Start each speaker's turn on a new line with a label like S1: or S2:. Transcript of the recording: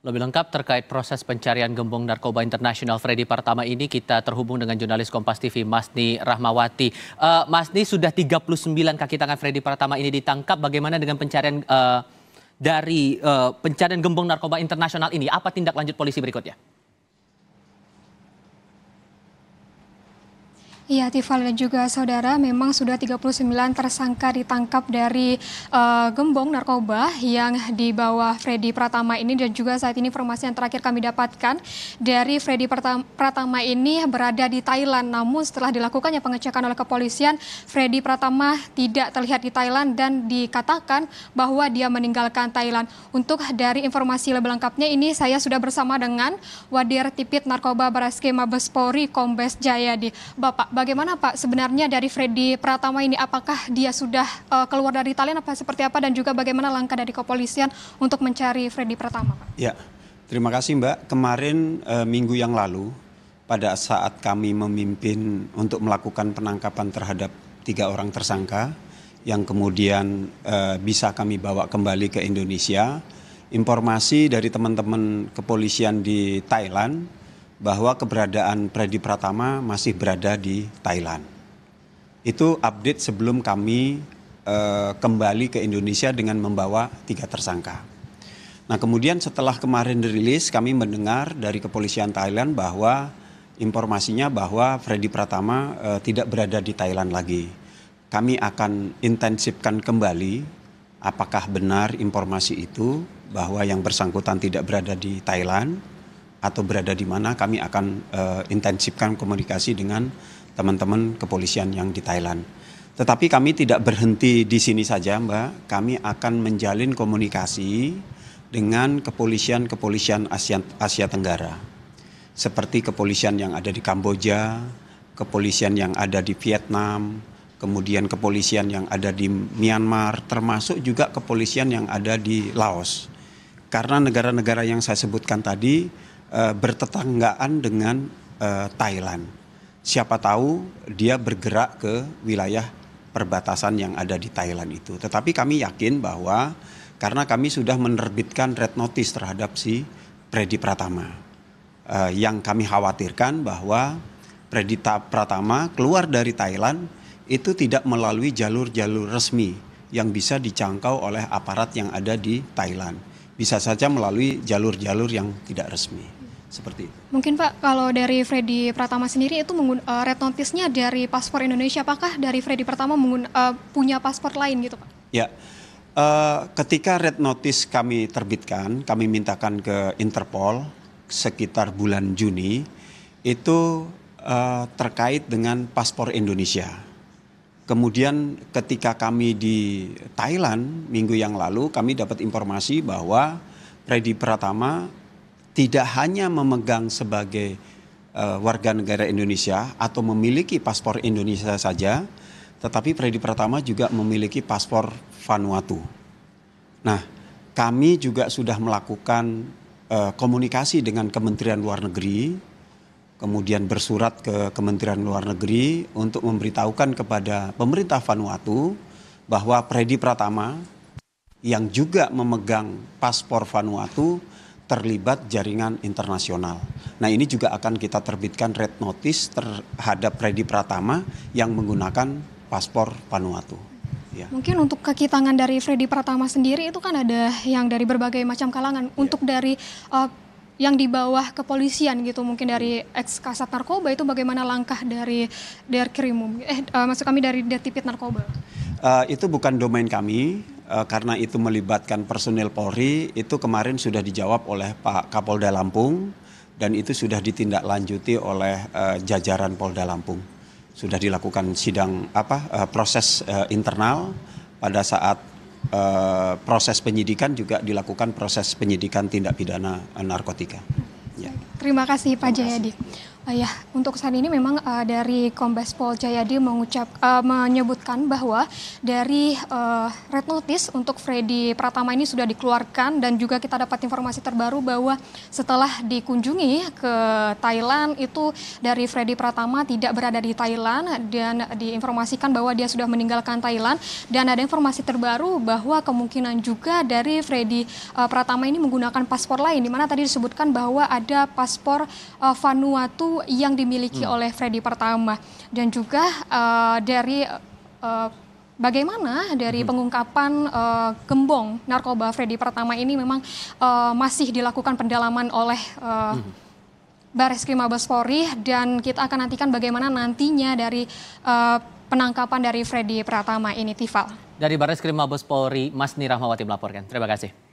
S1: Lebih lengkap terkait proses pencarian gembong narkoba internasional Freddy Pertama ini kita terhubung dengan jurnalis Kompas TV Masni Rahmawati. Uh, Masni sudah 39 kaki tangan Freddy Pertama ini ditangkap. Bagaimana dengan pencarian uh, dari uh, pencarian gembong narkoba internasional ini? Apa tindak lanjut polisi berikutnya?
S2: Iya, Tifal dan juga saudara, memang sudah 39 tersangka ditangkap dari uh, gembong narkoba yang dibawa Freddy Pratama ini dan juga saat ini informasi yang terakhir kami dapatkan dari Freddy Pratama ini berada di Thailand. Namun setelah dilakukannya pengecekan oleh kepolisian, Freddy Pratama tidak terlihat di Thailand dan dikatakan bahwa dia meninggalkan Thailand. Untuk dari informasi lebih lengkapnya ini saya sudah bersama dengan Wadir Tipit Narkoba Mabes Polri, Kombes Jaya di, Bapak bagaimana Pak sebenarnya dari Freddy Pratama ini apakah dia sudah uh, keluar dari Italia apa seperti apa dan juga bagaimana langkah dari kepolisian untuk mencari Freddy Pratama
S1: Pak? Ya, terima kasih Mbak. Kemarin uh, minggu yang lalu pada saat kami memimpin untuk melakukan penangkapan terhadap tiga orang tersangka yang kemudian e, bisa kami bawa kembali ke Indonesia. Informasi dari teman-teman kepolisian di Thailand bahwa keberadaan Freddy Pratama masih berada di Thailand. Itu update sebelum kami uh, kembali ke Indonesia dengan membawa tiga tersangka. Nah kemudian setelah kemarin dirilis kami mendengar dari kepolisian Thailand bahwa informasinya bahwa Freddy Pratama e, tidak berada di Thailand lagi. Kami akan intensifkan kembali apakah benar informasi itu bahwa yang bersangkutan tidak berada di Thailand atau berada di mana kami akan uh, intensifkan komunikasi dengan teman-teman kepolisian yang di Thailand. Tetapi kami tidak berhenti di sini saja, Mbak. Kami akan menjalin komunikasi dengan kepolisian-kepolisian Asia, Asia Tenggara. Seperti kepolisian yang ada di Kamboja, kepolisian yang ada di Vietnam, kemudian kepolisian yang ada di Myanmar, termasuk juga kepolisian yang ada di Laos. Karena negara-negara yang saya sebutkan tadi Eh, bertetanggaan dengan uh, Thailand. Siapa tahu dia bergerak ke wilayah perbatasan yang ada di Thailand itu. Tetapi kami yakin bahwa karena kami sudah menerbitkan red notice terhadap si Predi Pratama. Uh, yang kami khawatirkan bahwa Predi Pratama keluar dari Thailand itu tidak melalui jalur-jalur resmi yang bisa dicangkau oleh aparat yang ada di Thailand bisa saja melalui jalur-jalur yang tidak resmi. Seperti itu.
S2: Mungkin Pak, kalau dari Freddy Pratama sendiri itu uh, red notice-nya dari paspor Indonesia, apakah dari Freddy Pratama uh, punya paspor lain gitu Pak?
S1: Ya, uh, ketika red notice kami terbitkan, kami mintakan ke Interpol sekitar bulan Juni, itu uh, terkait dengan paspor Indonesia Kemudian ketika kami di Thailand minggu yang lalu kami dapat informasi bahwa Freddy Pratama tidak hanya memegang sebagai uh, warga negara Indonesia atau memiliki paspor Indonesia saja, tetapi Freddy Pratama juga memiliki paspor Vanuatu. Nah, kami juga sudah melakukan uh, komunikasi dengan Kementerian Luar Negeri kemudian bersurat ke Kementerian Luar Negeri untuk memberitahukan kepada pemerintah Vanuatu bahwa Predi Pratama yang juga memegang paspor Vanuatu terlibat jaringan internasional. Nah ini juga akan kita terbitkan red notice terhadap Freddy Pratama yang menggunakan paspor Vanuatu. Ya.
S2: Mungkin untuk kaki tangan dari Freddy Pratama sendiri itu kan ada yang dari berbagai macam kalangan. Ya. Untuk dari uh, yang di bawah kepolisian gitu mungkin dari eks kasat narkoba itu bagaimana langkah dari krimum eh uh, maksud kami dari detipit Narkoba?
S1: Uh, itu bukan domain kami uh, karena itu melibatkan personil Polri itu kemarin sudah dijawab oleh Pak Kapolda Lampung dan itu sudah ditindaklanjuti oleh uh, jajaran Polda Lampung sudah dilakukan sidang apa uh, proses uh, internal pada saat Eh, proses penyidikan juga dilakukan proses penyidikan tindak pidana narkotika.
S2: Terima kasih Pak Jayadi. Ah, ya, untuk saat ini memang uh, dari Kombes Pol Jayadi mengucap uh, menyebutkan bahwa dari uh, red notice untuk Freddy Pratama ini sudah dikeluarkan dan juga kita dapat informasi terbaru bahwa setelah dikunjungi ke Thailand itu dari Freddy Pratama tidak berada di Thailand dan diinformasikan bahwa dia sudah meninggalkan Thailand dan ada informasi terbaru bahwa kemungkinan juga dari Freddy uh, Pratama ini menggunakan paspor lain di mana tadi disebutkan bahwa ada paspor uh, Vanuatu yang dimiliki hmm. oleh Freddy pertama dan juga uh, dari uh, bagaimana dari hmm. pengungkapan uh, gembong narkoba Freddy pertama ini memang uh, masih dilakukan pendalaman oleh uh, Baris Krim Mabes Polri dan kita akan nantikan bagaimana nantinya dari uh, penangkapan dari Freddy Pertama ini Tifal.
S1: Dari Baris Krim Mabes Polri, Mas Nirahmawati melaporkan. Terima kasih.